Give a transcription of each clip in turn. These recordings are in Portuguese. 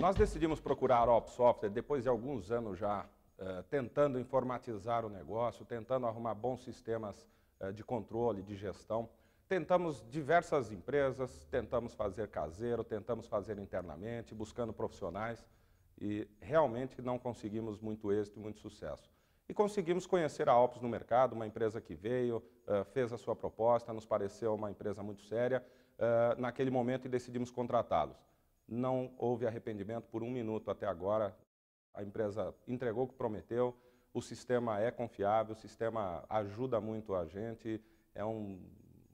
Nós decidimos procurar a OpSoftware Software depois de alguns anos já uh, tentando informatizar o negócio, tentando arrumar bons sistemas uh, de controle, de gestão. Tentamos diversas empresas, tentamos fazer caseiro, tentamos fazer internamente, buscando profissionais e realmente não conseguimos muito êxito, muito sucesso. E conseguimos conhecer a Ops no mercado, uma empresa que veio, uh, fez a sua proposta, nos pareceu uma empresa muito séria uh, naquele momento e decidimos contratá-los não houve arrependimento por um minuto até agora. A empresa entregou o que prometeu, o sistema é confiável, o sistema ajuda muito a gente, é um,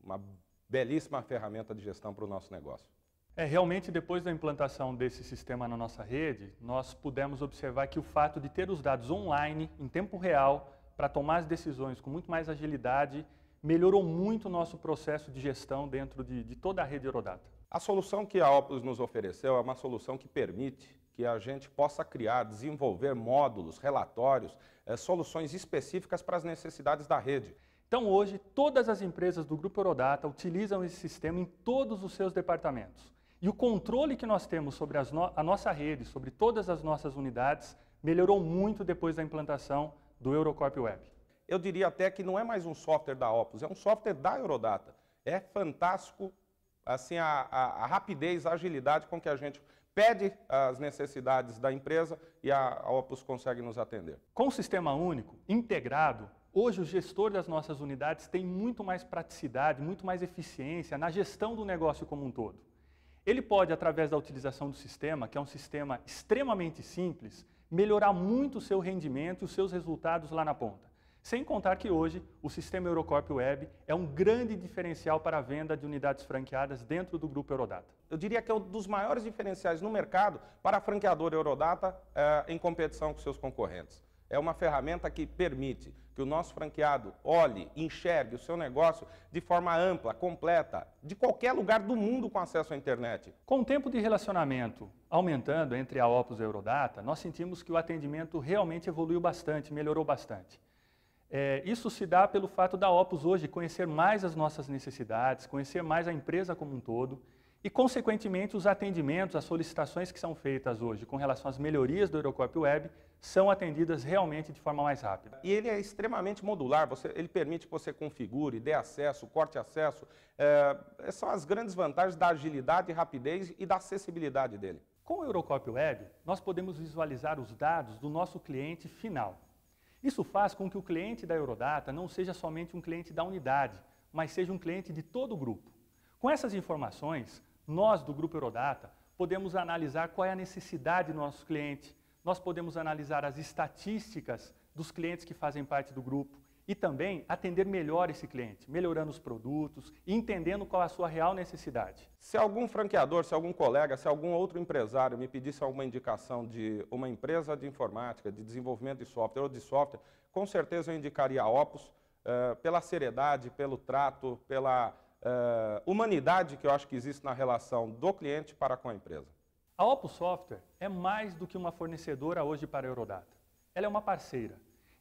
uma belíssima ferramenta de gestão para o nosso negócio. É, realmente, depois da implantação desse sistema na nossa rede, nós pudemos observar que o fato de ter os dados online, em tempo real, para tomar as decisões com muito mais agilidade melhorou muito o nosso processo de gestão dentro de, de toda a rede Eurodata. A solução que a Opus nos ofereceu é uma solução que permite que a gente possa criar, desenvolver módulos, relatórios, é, soluções específicas para as necessidades da rede. Então hoje, todas as empresas do Grupo Eurodata utilizam esse sistema em todos os seus departamentos. E o controle que nós temos sobre no a nossa rede, sobre todas as nossas unidades, melhorou muito depois da implantação do Eurocorp Web eu diria até que não é mais um software da Opus, é um software da Eurodata. É fantástico assim, a, a, a rapidez, a agilidade com que a gente pede as necessidades da empresa e a, a Opus consegue nos atender. Com o sistema único, integrado, Hoje, o gestor das nossas unidades tem muito mais praticidade, muito mais eficiência na gestão do negócio como um todo. Ele pode, através da utilização do sistema, que é um sistema extremamente simples, melhorar muito o seu rendimento e os seus resultados lá na ponta. Sem contar que hoje o sistema Eurocorp Web é um grande diferencial para a venda de unidades franqueadas dentro do grupo Eurodata. Eu diria que é um dos maiores diferenciais no mercado para a franqueadora Eurodata é, em competição com seus concorrentes. É uma ferramenta que permite que o nosso franqueado olhe, enxergue o seu negócio de forma ampla, completa, de qualquer lugar do mundo com acesso à internet. Com o tempo de relacionamento aumentando entre a Opus e a Eurodata, nós sentimos que o atendimento realmente evoluiu bastante, melhorou bastante. É, isso se dá pelo fato da Opus hoje conhecer mais as nossas necessidades, conhecer mais a empresa como um todo e, consequentemente, os atendimentos, as solicitações que são feitas hoje com relação às melhorias do Eurocop Web são atendidas realmente de forma mais rápida. E ele é extremamente modular, você, ele permite que você configure, dê acesso, corte acesso. É, é são as grandes vantagens da agilidade, rapidez e da acessibilidade dele. Com o Eurocop Web, nós podemos visualizar os dados do nosso cliente final isso faz com que o cliente da Eurodata não seja somente um cliente da unidade, mas seja um cliente de todo o grupo. Com essas informações, nós do Grupo Eurodata podemos analisar qual é a necessidade do nosso cliente, nós podemos analisar as estatísticas dos clientes que fazem parte do grupo, e também atender melhor esse cliente, melhorando os produtos e entendendo qual é a sua real necessidade. Se algum franqueador, se algum colega, se algum outro empresário me pedisse alguma indicação de uma empresa de informática, de desenvolvimento de software ou de software, com certeza eu indicaria a Opus uh, pela seriedade, pelo trato, pela uh, humanidade que eu acho que existe na relação do cliente para com a empresa. A Opus Software é mais do que uma fornecedora hoje para a Eurodata. Ela é uma parceira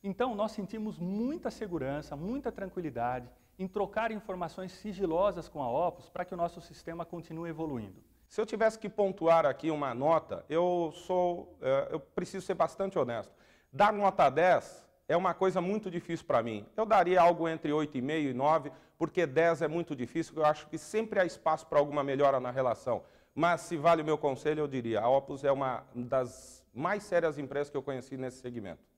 então, nós sentimos muita segurança, muita tranquilidade em trocar informações sigilosas com a Opus para que o nosso sistema continue evoluindo. Se eu tivesse que pontuar aqui uma nota, eu sou, é, eu preciso ser bastante honesto. Dar nota 10 é uma coisa muito difícil para mim. Eu daria algo entre 8,5 e 9, porque 10 é muito difícil, eu acho que sempre há espaço para alguma melhora na relação. Mas se vale o meu conselho, eu diria, a Opus é uma das mais sérias empresas que eu conheci nesse segmento.